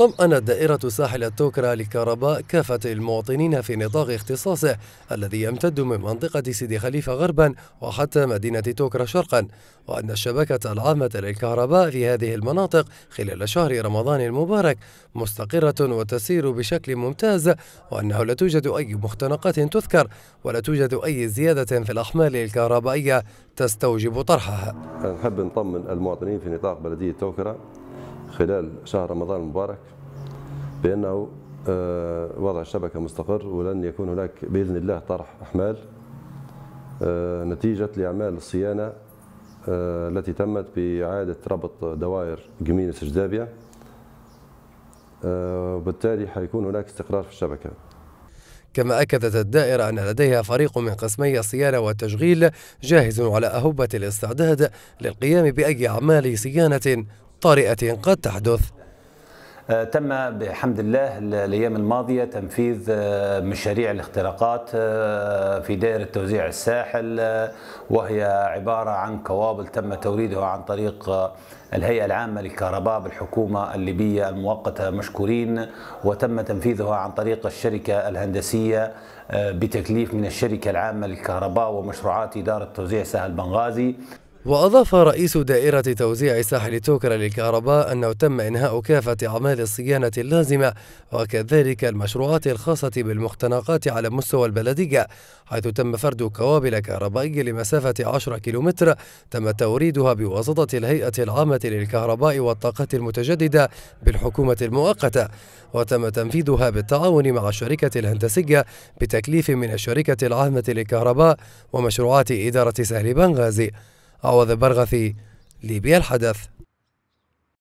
طمأنت دائرة ساحل التوكرا لكهرباء كافة المواطنين في نطاق اختصاصه الذي يمتد من منطقة سيدي خليفة غربا وحتى مدينة توكرا شرقا وأن الشبكة العامة للكهرباء في هذه المناطق خلال شهر رمضان المبارك مستقرة وتسير بشكل ممتاز وأنه لا توجد أي مختنقات تذكر ولا توجد أي زيادة في الأحمال الكهربائية تستوجب طرحها نحب نطمن المواطنين في نطاق بلدية توكرا خلال شهر رمضان المبارك بأنه آه، وضع الشبكة مستقر ولن يكون هناك بإذن الله طرح أحمال آه، نتيجة لأعمال الصيانة آه، التي تمت بإعادة ربط دوائر جمينس جدابية وبالتالي حيكون هناك استقرار في الشبكة كما أكدت الدائرة أن لديها فريق من قسمي الصيانة والتشغيل جاهز على أهبة الاستعداد للقيام بأي أعمال صيانة طارئة قد تحدث أه، تم بحمد الله الايام الماضيه تنفيذ أه، مشاريع الاختراقات أه، في دائره توزيع الساحل وهي عباره عن كوابل تم توريدها عن طريق الهيئه العامه للكهرباء بالحكومه الليبيه المؤقته مشكورين وتم تنفيذها عن طريق الشركه الهندسيه بتكليف من الشركه العامه للكهرباء ومشروعات اداره توزيع ساحل بنغازي وأضاف رئيس دائرة توزيع ساحل توكرا للكهرباء أنه تم إنهاء كافة أعمال الصيانة اللازمة وكذلك المشروعات الخاصة بالمختنقات على مستوى البلدية حيث تم فرد كوابل كهربائية لمسافة 10 كيلومتر تم توريدها بواسطة الهيئة العامة للكهرباء والطاقات المتجددة بالحكومة المؤقتة وتم تنفيذها بالتعاون مع الشركة الهندسية بتكليف من الشركة العامة للكهرباء ومشروعات إدارة سهل بنغازي عوض برغثي ليبيا الحدث